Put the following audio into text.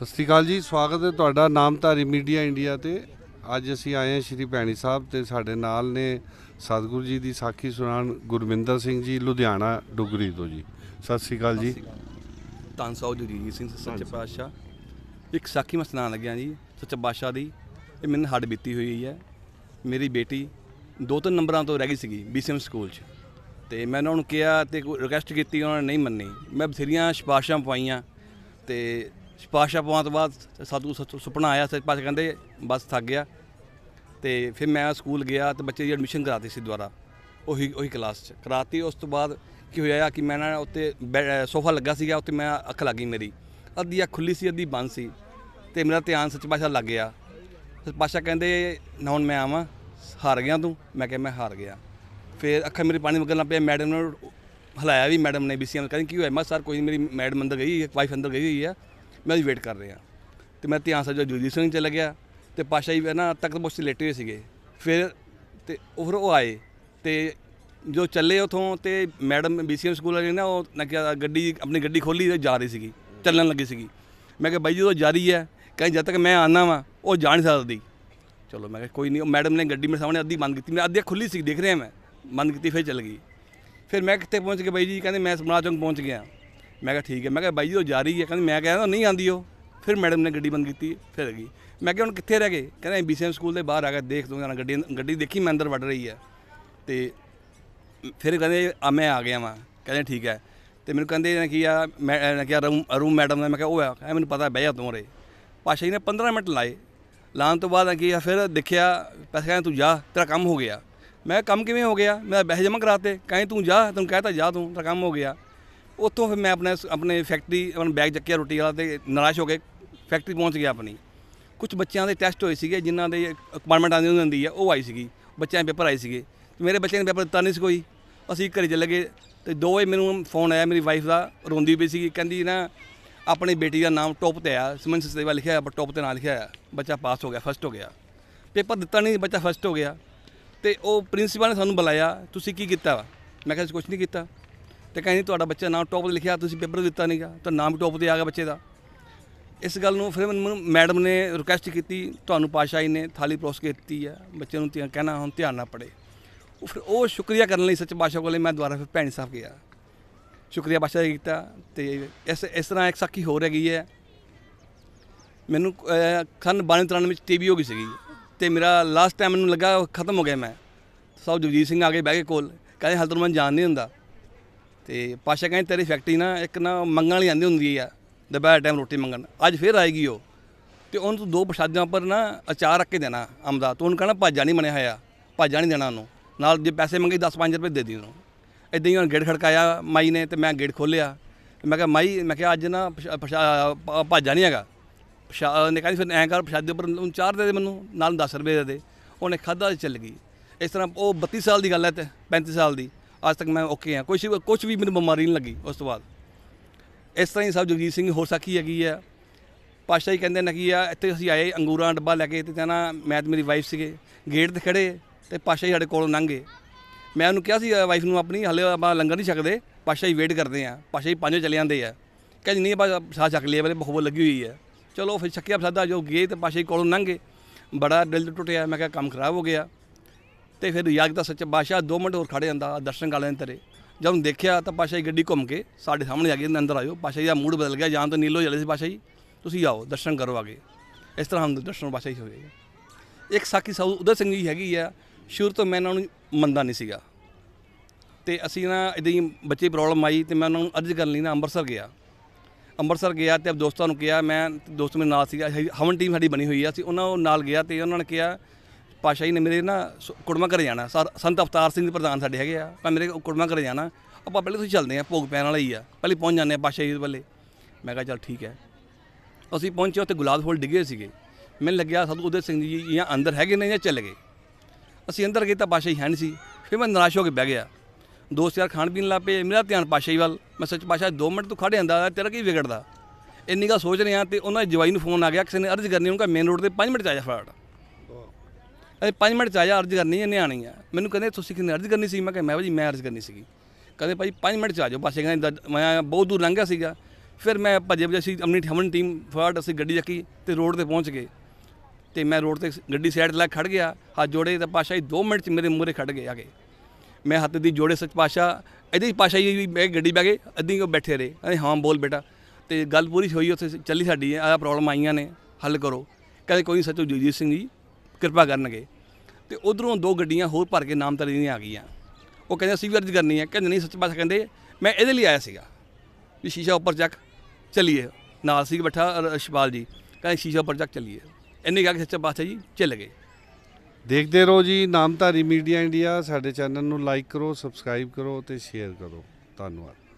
ਸਤਿ ਸ੍ਰੀ ਅਕਾਲ ਜੀ ਸਵਾਗਤ ਹੈ ਤੁਹਾਡਾ ਨਾਮਧਾਰੀ ਮੀਡੀਆ ਇੰਡੀਆ ਤੇ ਅੱਜ ਅਸੀਂ ਆਏ ਹਾਂ ਸ਼੍ਰੀ ਭੈਣੀ ਸਾਹਿਬ ਤੇ ਸਾਡੇ ਨਾਲ ਨੇ ਸਤਿਗੁਰੂ ਜੀ ਦੀ ਸਾਖੀ ਸੁਣਾਉਣ ਗੁਰਮਿੰਦਰ ਸਿੰਘ ਜੀ ਲੁਧਿਆਣਾ ਡੁਗਰੀ ਤੋਂ ਜੀ ਸਤਿ ਸ੍ਰੀ ਅਕਾਲ ਜੀ ਤਾਂ ਸਾਹਿਬ ਜੀ ਜੀ ਸਿੰਘ ਸੱਚੇ ਪਾਤਸ਼ਾਹ ਇੱਕ ਸਾਖੀ ਮੈਂ ਸੁਣਾਉਣ ਲੱਗਿਆ ਜੀ ਸੱਚੇ ਪਾਤਸ਼ਾਹ ਦੀ ਇਹ ਮੈਨੂੰ ਹੱਡ ਬੀਤੀ ਹੋਈ ਹੈ ਮੇਰੀ ਬੇਟੀ ਦੋ ਤਿੰਨ ਨੰਬਰਾਂ ਤੋਂ ਰਹਿ ਗਈ ਸੀਗੀ ਬੀਸੀਐਮ ਸਕੂਲ 'ਚ ਤੇ ਮੈਂ ਉਹਨਾਂ ਨੂੰ ਕਿਹਾ ਤੇ ਰਿਕਵੈਸਟ ਕੀਤੀ ਉਹਨਾਂ ਨੇ ਨਹੀਂ ਮੰਨੀ ਮੈਂ ਬਥੇਰੀਆਂ ਸਿਫਾਰਿਸ਼ਾਂ ਪਾਈਆਂ ਤੇ ਸਿਪਾਸ਼ਾ ਪਵਾਂ ਤੋਂ ਬਾਅਦ ਸਾਧੂ ਸੁਪਨਾ ਆਇਆ ਸੱਚ ਪਾਸ਼ਾ ਕਹਿੰਦੇ ਬਸ ਥੱਕ ਗਿਆ ਤੇ ਫਿਰ ਮੈਂ ਸਕੂਲ ਗਿਆ ਤੇ ਬੱਚੇ ਦੀ ਐਡਮਿਸ਼ਨ ਕਰਾਤੀ ਸੀ ਦੁਆਰਾ ਉਹੀ ਉਹੀ ਕਲਾਸ 'ਚ ਕਰਾਤੀ ਉਸ ਤੋਂ ਬਾਅਦ ਕੀ ਹੋਇਆ ਕਿ ਮੈਂ ਨਾ ਉੱਤੇ ਸੋਫਾ ਲੱਗਾ ਸੀਗਾ ਉੱਤੇ ਮੈਂ ਅੱਖ ਲੱਗੀ ਮੇਰੀ ਅੱਧੀ ਅੱਖ ਖੁੱਲੀ ਸੀ ਅੱਧੀ ਬੰਦ ਸੀ ਤੇ ਮੇਰਾ ਧਿਆਨ ਸੱਚ ਪਾਸ਼ਾ ਲੱਗ ਗਿਆ ਸੱਚ ਪਾਸ਼ਾ ਕਹਿੰਦੇ ਨਾ ਹੁਣ ਮੈਂ ਆਵਾਂ ਹਾਰ ਗਿਆ ਤੂੰ ਮੈਂ ਕਿਹਾ ਮੈਂ ਹਾਰ ਗਿਆ ਫਿਰ ਅੱਖਾਂ ਮੇਰੇ ਪਾਣੀ ਵਗਣ ਲੱਗ ਪਿਆ ਮੈਡਮ ਨੇ ਹਲਾਇਆ ਵੀ ਮੈਡਮ ਨੇ ਬੀਸੀਐਮ ਕਹਿੰਦੀ ਕੀ ਹੋਇਆ ਮੈਂ ਸਰ ਕੋਈ ਮੇਰੀ ਮੈਡਮ ਅੰਦਰ ਗਈ ਵਾਈਫ ਅੰਦਰ ਗਈ ਹੋਈ ਹੈ ਮੈਂ ਵੀ ਵੇਟ ਕਰ ਰਿਹਾ ਤੇ ਮੈਂ ਧਿਆਨ ਸਾਜਾ ਜੁਦੀ ਸਿੰਘ ਚਲਾ ਗਿਆ ਤੇ ਪਾਸ਼ਾ ਜੀ ਨਾ ਤੱਕ ਮੁਖ ਤੇ ਲੇਟੇ ਹੋਏ ਸੀਗੇ ਫਿਰ ਤੇ ਉਹ ਉਹ ਆਏ ਤੇ ਜੋ ਚੱਲੇ ਉਥੋਂ ਤੇ ਮੈਡਮ ਬੀਸੀਐਮ ਸਕੂਲ ਵਾਲੇ ਨਾ ਉਹ ਨਾ ਕਿ ਗੱਡੀ ਆਪਣੀ ਗੱਡੀ ਖੋਲੀ ਤੇ ਜਾ ਰਹੀ ਸੀਗੀ ਚੱਲਣ ਲੱਗੀ ਸੀਗੀ ਮੈਂ ਕਿਹਾ ਬਾਈ ਜੀ ਉਹ ਜਾ ਰਹੀ ਹੈ ਕਹਿੰ ਜਦ ਤੱਕ ਮੈਂ ਆਨਾ ਵਾਂ ਉਹ ਜਾ ਨਹੀਂ ਸਕਦੀ ਚਲੋ ਮੈਂ ਕਿਹਾ ਕੋਈ ਨਹੀਂ ਉਹ ਮੈਡਮ ਨੇ ਗੱਡੀ ਮੇਰੇ ਸਾਹਮਣੇ ਅੱਧੀ ਬੰਦ ਕੀਤੀ ਮੈਂ ਅੱਧੀ ਖੁੱਲੀ ਸੀ ਦੇਖ ਰਿਹਾ ਮੈਂ ਬੰਦ ਕੀਤੀ ਫੇਰ ਚੱਲ ਗਈ ਫਿਰ ਮੈਂ ਕਿੱਥੇ ਪਹੁੰਚ ਕੇ ਬਾਈ ਜੀ ਕਹਿੰਦੇ ਮੈਂ ਸਮਰਾਜੰਗ ਪਹੁੰਚ ਗਿਆ ਮੈਂ ਕਿਹਾ ਠੀਕ ਹੈ ਮੈਂ ਕਿਹਾ ਬਾਈ ਜੀ ਉਹ ਜਾ ਰਹੀ ਹੈ ਕਹਿੰਦੇ ਮੈਂ ਕਹਿੰਦਾ ਨਹੀਂ ਆਂਦੀ ਉਹ ਫਿਰ ਮੈਡਮ ਨੇ ਗੱਡੀ ਬੰਦ ਕੀਤੀ ਫਿਰ ਗਈ ਮੈਂ ਕਿਹਾ ਹੁਣ ਕਿੱਥੇ ਰਹਿ ਗਏ ਕਹਿੰਦਾ ਐਮਬੀਸੀਐਮ ਸਕੂਲ ਦੇ ਬਾਹਰ ਆ ਕੇ ਦੇਖ ਦੂੰਗਾ ਗੱਡੀ ਗੱਡੀ ਦੇਖੀ ਮੈਂ ਅੰਦਰ ਵੜ ਰਹੀ ਹੈ ਤੇ ਫਿਰ ਕਹਿੰਦੇ ਆ ਮੈਂ ਆ ਗਿਆ ਵਾਂ ਕਹਿੰਦੇ ਠੀਕ ਹੈ ਤੇ ਮੈਨੂੰ ਕਹਿੰਦੇ ਨੇ ਕੀ ਆ ਮੈਂ ਕਿਹਾ ਰੂਮ ਮੈਡਮ ਨੇ ਮੈਂ ਕਿਹਾ ਉਹ ਆ ਮੈਨੂੰ ਪਤਾ ਬਹਿ ਜਾ ਤੂੰ ਰੇ ਪਾਸ਼ਾ ਜੀ ਨੇ 15 ਮਿੰਟ ਲਾਏ ਲਾਉਣ ਤੋਂ ਬਾਅਦ ਕੀ ਆ ਫਿਰ ਦੇਖਿਆ ਪੈਸੇ ਕਹਿੰਦੇ ਤੂੰ ਜਾ ਤੇਰਾ ਕੰਮ ਹੋ ਗਿਆ ਮੈਂ ਕੰਮ ਕਿਵੇਂ ਹੋ ਗਿਆ ਮੈਂ ਬਹਿ ਜਮਾ ਕਰਾਤੇ ਕਹਿੰਦੇ ਤੂੰ ਜਾ ਤੈਨੂੰ ਕਹਿਤਾ ਜਾ ਤੂੰ ਤੇਰਾ ਕੰਮ ਹੋ ਗਿਆ ਉੱਥੋਂ ਫਿਰ ਮੈਂ ਆਪਣੇ ਆਪਣੇ ਫੈਕਟਰੀ ਆਪਣਾ ਬੈਗ ਚੱਕਿਆ ਰੋਟੀ ਵਾਲਾ ਤੇ ਨਰਾਸ਼ ਹੋ ਕੇ ਫੈਕਟਰੀ ਪਹੁੰਚ ਗਿਆ ਆਪਣੀ ਕੁਝ ਬੱਚਿਆਂ ਦੇ ਟੈਸਟ ਹੋਏ ਸੀਗੇ ਜਿਨ੍ਹਾਂ ਦੇ ਅਪਾਇੰਟਮੈਂਟ ਆਉਂਦੀ ਹੁੰਦੀ ਆ ਉਹ ਆਈ ਸੀਗੀ ਬੱਚਿਆਂ ਦੇ ਪੇਪਰ ਆਏ ਸੀਗੇ ਤੇ ਮੇਰੇ ਬੱਚੇ ਨੇ ਪੇਪਰ ਦਿੱਤਾ ਨਹੀਂ ਸੀ ਕੋਈ ਅਸੀਂ ਘਰੇ ਚਲੇ ਗਏ ਤੇ ਦੋਵੇਂ ਮੈਨੂੰ ਫੋਨ ਆਇਆ ਮੇਰੀ ਵਾਈਫ ਦਾ ਰੋਂਦੀ ਪਈ ਸੀਗੀ ਕਹਿੰਦੀ ਨਾ ਆਪਣੀ ਬੇਟੀ ਦਾ ਨਾਮ ਟੌਪ ਤੇ ਆ ਸਿਮਨ ਸਦੇਵਾ ਲਿਖਿਆ ਆ ਟੌਪ ਤੇ ਨਾ ਲਿਖਿਆ ਆ ਬੱਚਾ ਪਾਸ ਹੋ ਗਿਆ ਫਸਟ ਹੋ ਗਿਆ ਪੇਪਰ ਦਿੱਤਾ ਨਹੀਂ ਬੱਚਾ ਫਸਟ ਹੋ ਗਿਆ ਤੇ ਉਹ ਪ੍ਰਿੰਸੀਪਲ ਨੇ ਸਾਨੂੰ ਬੁਲਾਇਆ ਤੁਸੀਂ ਕੀ ਕੀਤਾ ਮੈਂ ਕਿਹਾ ਕੁਝ ਨਹੀਂ ਕੀਤਾ ਤੇ ਕਹਿੰਦੀ ਤੁਹਾਡਾ ਬੱਚਾ ਨਾਮ ਟੌਪ ਤੇ ਲਿਖਿਆ ਤੁਸੀਂ ਪੇਪਰ ਦਿੱਤਾ ਨਹੀਂਗਾ ਤਾਂ ਨਾਮ ਟੌਪ ਤੇ ਆ ਗਿਆ ਬੱਚੇ ਦਾ ਇਸ ਗੱਲ ਨੂੰ ਫਿਰ ਮੈਡਮ ਨੇ ਰਿਕੁਐਸਟ ਕੀਤੀ ਤੁਹਾਨੂੰ ਜੀ ਨੇ ਥਾਲੀ ਪ੍ਰੋਸ ਕੀਤੀ ਹੈ ਬੱਚੇ ਨੂੰ ਧਿਆਨ ਕਹਿਣਾ ਹੁਣ ਧਿਆਨ ਨਾ ਪੜੇ ਉਹ ਫਿਰ ਉਹ ਸ਼ੁਕਰੀਆ ਕਰਨ ਲਈ ਸੱਚ ਬਾਸ਼ਾ ਕੋਲੇ ਮੈਂ ਦੁਬਾਰਾ ਫਿਰ ਭੈਣ ਸਾਹਿਬ ਗਿਆ ਸ਼ੁਕਰੀਆ ਬਾਸ਼ਾ ਜੀ ਕੀਤਾ ਤੇ ਇਸ ਇਸ ਤਰ੍ਹਾਂ ਇੱਕ ਸਾਖੀ ਹੋ ਰਹੀ ਹੈ ਮੈਨੂੰ ਖੰਨ ਤਰਨ ਵਿੱਚ ਟੀਵੀ ਹੋ ਗਈ ਸੀਗੀ ਤੇ ਮੇਰਾ ਲਾਸਟ ਟਾਈਮ ਮੈਨੂੰ ਲੱਗਾ ਖਤਮ ਹੋ ਗਿਆ ਮੈਂ ਸਭ ਜਗਜੀਤ ਸਿੰਘ ਆ ਕੇ ਬਹਿ ਕੇ ਕੋਲ ਕਹਿੰਦੇ ਹਲਦਰਮਨ ਜਾਣ ਨਹੀਂ ਹੁੰਦਾ ਤੇ ਪਾਸ਼ਾ ਕਹਿੰਦੇ ਤੇਰੀ ਫੈਕਟਰੀ ਨਾ ਇੱਕ ਨਾ ਮੰਗਣ ਵਾਲੀ ਆਂਦੀ ਹੁੰਦੀ ਆ ਦੁਪਹਿਰ ਟਾਈਮ ਰੋਟੀ ਮੰਗਣ ਅੱਜ ਫੇਰ ਆਏਗੀ ਉਹ ਤੇ ਉਹਨੂੰ ਤੂੰ ਦੋ ਪ੍ਰਸ਼ਾਦਿਆਂ ਪਰ ਨਾ ਅਚਾਰ ਰੱਖ ਕੇ ਦੇਣਾ ਅਮਦਾ ਤੂੰ ਉਹਨੂੰ ਕਹਣਾ ਭਾਜਾ ਨਹੀਂ ਬਣਿਆ ਹੋਇਆ ਭਾਜਾ ਨਹੀਂ ਦੇਣਾ ਉਹਨੂੰ ਨਾਲ ਜੇ ਪੈਸੇ ਮੰਗੇ 10-5 ਰੁਪਏ ਦੇ ਦੀ ਉਹਨੂੰ ਇਦਾਂ ਹੀ ਉਹਨੇ ਗੇੜ ਖੜਕਾਇਆ ਮਾਈ ਨੇ ਤੇ ਮੈਂ ਗੇੜ ਖੋਲਿਆ ਮੈਂ ਕਿਹਾ ਮਾਈ ਮੈਂ ਕਿਹਾ ਅੱਜ ਨਾ ਭਾਜਾ ਨਹੀਂ ਹੈਗਾ ਨੇ ਕਹਿੰਦੀ ਫਿਰ ਐਂ ਕਰ ਪ੍ਰਸ਼ਾਦੇ ਉੱਪਰ ਉਹਨੂੰ ਚਾਰ ਦੇ ਦੇ ਮੈਨੂੰ ਨਾਲ 10 ਰੁਪਏ ਦੇ ਦੇ ਉਹਨੇ ਖਾਦਾ ਚੱਲ ਗਈ ਇਸ ਤਰ੍ਹਾਂ ਉਹ 32 ਸਾਲ ਦੀ ਗੱਲ ਹੈ ਤੇ 35 ਸਾਲ ਦੀ ਅੱਜ ਤੱਕ ਮੈਂ ਓਕੇ ਆ ਕੁਝ ਕੁਝ ਵੀ ਮੈਨੂੰ ਬਿਮਾਰੀ ਨਹੀਂ ਲੱਗੀ ਉਸ ਤੋਂ ਬਾਅਦ ਇਸ ਤਰ੍ਹਾਂ ਹੀ ਸਭ ਜਗਜੀਤ ਸਿੰਘ ਹੋਰ ਸਾਖੀ ਹੈਗੀ ਆ ਪਾਸ਼ਾ ਹੀ ਕਹਿੰਦੇ ਨਾ ਆ ਇੱਥੇ ਅਸੀਂ ਆਏ ਅੰਗੂਰਾਂ ਡੱਬਾ ਲੈ ਕੇ ਤੇ ਤਾਂ ਮੈਂ ਤੇ ਮੇਰੀ ਵਾਈਫ ਸੀਗੇ ਗੇਟ ਤੇ ਖੜੇ ਤੇ ਪਾਸ਼ਾ ਹੀ ਸਾਡੇ ਕੋਲੋਂ ਲੰਘੇ ਮੈਂ ਉਹਨੂੰ ਕਿਹਾ ਸੀ ਵਾਈਫ ਨੂੰ ਆਪਣੀ ਹਲੇ ਆਪਾਂ ਲੰਗਰ ਨਹੀਂ ਛਕਦੇ ਪਾਸ਼ਾ ਹੀ ਵੇਟ ਕਰਦੇ ਆ ਪਾਸ਼ਾ ਹੀ ਪੰਜੋ ਚਲੇ ਜਾਂਦੇ ਆ ਕਹਿੰਦੇ ਨਹੀਂ ਆਪਾਂ ਸਾਹ ਚੱਕ ਲਿਆ ਬਲੇ ਬਖਬੋ ਲੱਗੀ ਹੋਈ ਆ ਚਲੋ ਫਿਰ ਛੱਕਿਆ ਪ੍ਰਸਾਦਾ ਜੋ ਗੇਟ ਤੇ ਪਾਸ਼ਾ ਹੀ ਕੋਲੋਂ ਲੰਘੇ ਬੜਾ ਦਿਲ ਟੁੱਟਿਆ ਮੈਂ ਕਿਹਾ ਕੰਮ ਖਰਾਬ ਹੋ ਗਿਆ ਤੇ ਫਿਰ ਯਾਗ ਦਾ ਸੱਚਾ ਬਾਦਸ਼ਾਹ 2 ਮਿੰਟ ਹੋਰ ਖੜੇ ਜਾਂਦਾ ਦਰਸ਼ਨ ਗਾਲੇ ਲੈਂਦੇ ਜਦ ਜਦੋਂ ਦੇਖਿਆ ਤਾਂ ਪਾਸ਼ਾ ਜੀ ਗੱਡੀ ਘੁੰਮ ਕੇ ਸਾਡੇ ਸਾਹਮਣੇ ਆ ਗਈ ਅੰਦਰ ਆਇਓ ਪਾਸ਼ਾ ਜੀ ਦਾ ਮੂਡ ਬਦਲ ਗਿਆ ਜਾਂ ਤਾਂ ਨੀਲੋ ਜਲੇ ਸੀ ਪਾਸ਼ਾ ਜੀ ਤੁਸੀਂ ਆਓ ਦਰਸ਼ਨ ਕਰੋ ਆਗੇ ਇਸ ਤਰ੍ਹਾਂ ਹਮ ਦਰਸ਼ਨ ਪਾਸ਼ਾ ਜੀ ਹੋ ਗਏ ਇੱਕ ਸਾਖੀ ਸਾਊ ਉਦਰ ਸਿੰਘ ਜੀ ਹੈਗੀ ਆ ਸ਼ੁਰੂ ਤੋਂ ਮੈਂ ਇਹਨਾਂ ਨੂੰ ਮੰਨਦਾ ਨਹੀਂ ਸੀਗਾ ਤੇ ਅਸੀਂ ਨਾ ਇਦਾਂ ਹੀ ਬੱਚੇ ਪ੍ਰੋਬਲਮ ਆਈ ਤੇ ਮੈਂ ਉਹਨਾਂ ਨੂੰ ਅਰਜ਼ ਕਰਨ ਲਈ ਨਾ ਅੰਮ੍ਰਿਤਸਰ ਗਿਆ ਅੰਮ੍ਰਿਤਸਰ ਗਿਆ ਤੇ ਆਪ ਦੋਸਤਾਂ ਨੂੰ ਕਿਹਾ ਮੈਂ ਦੋਸਤ ਮੇਰੇ ਨਾਲ ਸੀਗਾ ਹਵਨ ਟੀਮ ਸਾਡੀ ਬਣੀ ਹੋਈ ਆ ਸੀ ਉਹਨਾਂ ਨਾਲ ਗਿਆ ਤੇ ਉਹਨਾਂ ਨੇ ਕਿਹਾ ਪਾਸ਼ਾ ਜੀ ਨੇ ਮੇਰੇ ਨਾ ਕੁੜਮਾ ਘਰੇ ਜਾਣਾ ਸਰ- ਸੰਤ ਅਵਤਾਰ ਸਿੰਘ ਪ੍ਰਧਾਨ ਸਾਡੇ ਹੈਗੇ ਆ ਮੈਂ ਮੇਰੇ ਕੁੜਮਾ ਘਰੇ ਜਾਣਾ ਆਪਾਂ ਪਹਿਲੇ ਤੁਸੀਂ ਚੱਲਦੇ ਆ ਭੋਗ ਪੈਣ ਵਾਲਾ ਹੀ ਆ ਪਹਿਲੇ ਪਹੁੰਚ ਜਾਂਦੇ ਆ ਪਾਸ਼ਾ ਜੀ ਦੇ ਵੱਲੇ ਮੈਂ ਕਿਹਾ ਚੱਲ ਠੀਕ ਹੈ ਅਸੀਂ ਪਹੁੰਚੇ ਉੱਥੇ ਗੁਲਾਬ ਫੁੱਲ ਡਿੱਗੇ ਸੀਗੇ ਮੈਨ ਲੱਗਿਆ ਸਾਧੂ ਉਦੇ ਸਿੰਘ ਜੀ ਜਾਂ ਅੰਦਰ ਹੈਗੇ ਨੇ ਜਾਂ ਚੱਲ ਗਏ ਅਸੀਂ ਅੰਦਰ ਗਏ ਤਾਂ ਪਾਸ਼ਾ ਹੈ ਨਹੀਂ ਸੀ ਫਿਰ ਮੈਂ ਨਰਾਸ਼ ਹੋ ਕੇ ਬਹਿ ਗਿਆ ਦੋਸਤ ਯਾਰ ਖਾਣ ਪੀਣ ਲੱਗ ਪਏ ਮੇਰਾ ਧਿਆਨ ਪਾਸ਼ਾ ਵੱਲ ਮੈਂ ਸੱਚ ਪਾਸ਼ਾ 2 ਮਿੰਟ ਤੂੰ ਖੜੇ ਆਂਦਾ ਤੇਰਾ ਕੀ ਵਿਗੜਦਾ ਇੰਨੀ ਗੱਲ ਸੋਚ ਰਿਹਾ ਤੇ ਉਹਨਾਂ ਦੇ ਜਵਾਈ ਨੂੰ ਫੋਨ ਆ ਗਿਆ ਕਿਸੇ ਨੇ ਅਰਜ਼ ਕਰਨੀ ਉਹਨਾਂ ਮੇਨ ਰੋਡ ਤੇ 5 ਮਿੰਟ ਚ ਆ ਜਾ ਅਸੀਂ 5 ਮਿੰਟ ਚ ਆ ਜਾ ਅਰਜ਼ ਕਰਨੀ ਹੈ ਨਿਆਣੀ ਆ ਮੈਨੂੰ ਕਹਿੰਦੇ ਤੁਸੀਂ ਕਿੰਨੇ ਅਰਜ਼ ਕਰਨੀ ਸੀ ਮੈਂ ਕਿਹਾ ਮੈਂ ਭਾਜੀ ਮੈਂ ਅਰਜ਼ ਕਰਨੀ ਸੀਗੀ ਕਹਿੰਦੇ ਭਾਜੀ 5 ਮਿੰਟ ਚ ਆ ਜਾਓ ਬਸ ਇਹ ਕਹਿੰਦੇ ਮੈਂ ਬਹੁਤ ਦੂਰ ਲੰਘਿਆ ਸੀਗਾ ਫਿਰ ਮੈਂ ਭੱਜੇ ਭੱਜੇ ਅਸੀਂ ਆਪਣੀ ਠਮਨ ਟੀਮ ਫਾਟ ਅਸੀਂ ਗੱਡੀ ਚੱਕੀ ਤੇ ਰੋਡ ਤੇ ਪਹੁੰਚ ਗਏ ਤੇ ਮੈਂ ਰੋਡ ਤੇ ਗੱਡੀ ਸਾਈਡ ਲੈ ਖੜ ਗਿਆ ਹੱਥ ਜੋੜੇ ਤੇ ਪਾਸ਼ਾ ਹੀ 2 ਮਿੰਟ ਚ ਮੇਰੇ ਮੂਰੇ ਖੜ ਗਏ ਆ ਕੇ ਮੈਂ ਹੱਥ ਦੀ ਜੋੜੇ ਸੱਚ ਪਾਸ਼ਾ ਇਹਦੇ ਪਾਸ਼ਾ ਹੀ ਮੈਂ ਗੱਡੀ ਬੈ ਗਏ ਅੱਧੀ ਉਹ ਬੈਠੇ ਰਹੇ ਕਹਿੰਦੇ ਹਾਂ ਬੋਲ ਬੇਟਾ ਤੇ ਗੱਲ ਪੂਰੀ ਹੋਈ ਉੱਥੇ ਚੱਲੀ ਸਾਡੀ ਆ ਪ੍ਰੋਬਲਮ ਆਈਆਂ ਨੇ ਹੱਲ ਕਰੋ ਕਹਿੰਦੇ ਕੋਈ ਸੱਚੋ ਜਗਜੀਤ ਸਿੰਘ ਜੀ ਕਿਰਪਾ ਕਰਨਗੇ ਤੇ ਉਧਰੋਂ ਦੋ ਗੱਡੀਆਂ ਹੋਰ ਭਰ ਕੇ ਨਾਮਤਰੀ ਦੀਆਂ ਆ ਗਈਆਂ ਉਹ ਕਹਿੰਦੇ ਅਸੀਂ ਵੀ ਅਰਜ਼ ਕਰਨੀ ਹੈ ਕਹਿੰਦੇ ਨਹੀਂ ਸੱਚ ਬਸ ਕਹਿੰਦੇ ਮੈਂ ਇਹਦੇ ਲਈ ਆਇਆ ਸੀਗਾ ਵੀ ਸ਼ੀਸ਼ਾ ਉੱਪਰ ਚੱਕ ਚਲੀਏ ਨਾਲ ਸੀ ਬੈਠਾ ਅਸ਼ਪਾਲ ਜੀ ਕਹਿੰਦੇ ਸ਼ੀਸ਼ਾ ਉੱਪਰ ਚੱਕ ਚਲੀਏ ਇੰਨੇ ਕਿਹਾ ਕੇ ਸੱਚ ਬਾਦਸ਼ਾਹ ਜੀ ਚੱਲ ਗਏ ਦੇਖਦੇ ਰਹੋ ਜੀ ਨਾਮਧਾਰੀ ਮੀਡੀਆ ਇੰਡੀਆ ਸਾਡੇ ਚੈਨਲ ਨੂੰ ਲਾਈਕ ਕਰੋ ਸਬਸਕ੍ਰਾਈਬ ਕਰੋ ਤੇ ਸ਼ੇਅਰ ਕਰੋ ਧੰਨਵਾਦ